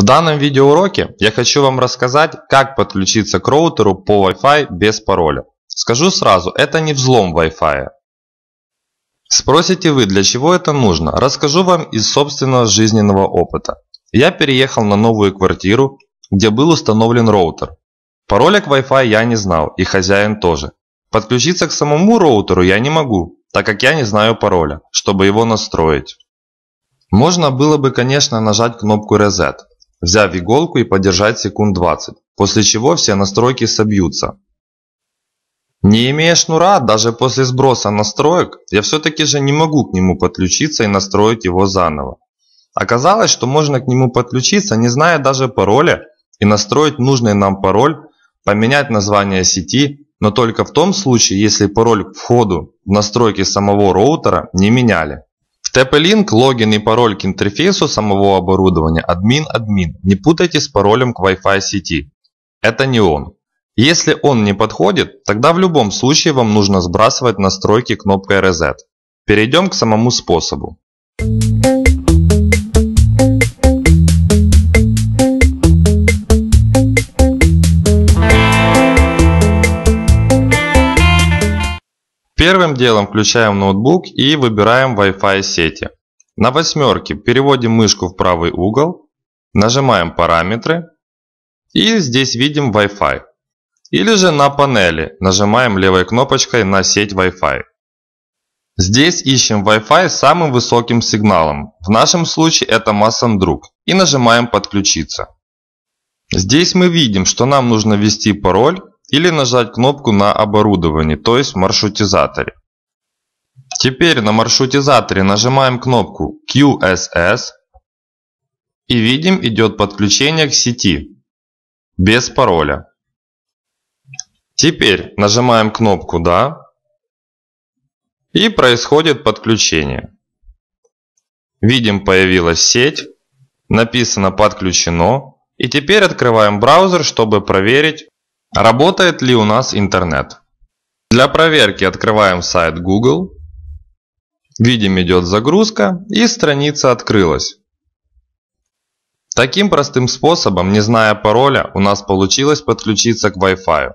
В данном видеоуроке я хочу вам рассказать, как подключиться к роутеру по Wi-Fi без пароля. Скажу сразу, это не взлом Wi-Fi. Спросите вы, для чего это нужно? Расскажу вам из собственного жизненного опыта. Я переехал на новую квартиру, где был установлен роутер. Пароля к Wi-Fi я не знал, и хозяин тоже. Подключиться к самому роутеру я не могу, так как я не знаю пароля, чтобы его настроить. Можно было бы, конечно, нажать кнопку Reset, взяв иголку и подержать секунд 20, после чего все настройки собьются. Не имея шнура, даже после сброса настроек, я все-таки же не могу к нему подключиться и настроить его заново. Оказалось, что можно к нему подключиться, не зная даже пароля, и настроить нужный нам пароль, поменять название сети, но только в том случае, если пароль к входу в настройки самого роутера не меняли. В TP-Link логин и пароль к интерфейсу самого оборудования админ-админ. Не путайте с паролем к Wi-Fi сети. Это не он. Если он не подходит, тогда в любом случае вам нужно сбрасывать настройки кнопкой Reset. Перейдем к самому способу. Thank you. Первым делом включаем ноутбук и выбираем Wi-Fi сети. На восьмерке переводим мышку в правый угол, нажимаем параметры и здесь видим Wi-Fi. Или же на панели нажимаем левой кнопочкой на сеть Wi-Fi. Здесь ищем Wi-Fi с самым высоким сигналом, в нашем случае это Masson Друг, и нажимаем подключиться. Здесь мы видим, что нам нужно ввести пароль или нажать кнопку на оборудовании, то есть маршрутизаторе. Теперь на маршрутизаторе нажимаем кнопку QSS и видим идет подключение к сети без пароля. Теперь нажимаем кнопку «Да» и происходит подключение. Видим появилась сеть, написано «Подключено» и теперь открываем браузер, чтобы проверить Работает ли у нас интернет? Для проверки открываем сайт Google. Видим идет загрузка и страница открылась. Таким простым способом, не зная пароля, у нас получилось подключиться к Wi-Fi.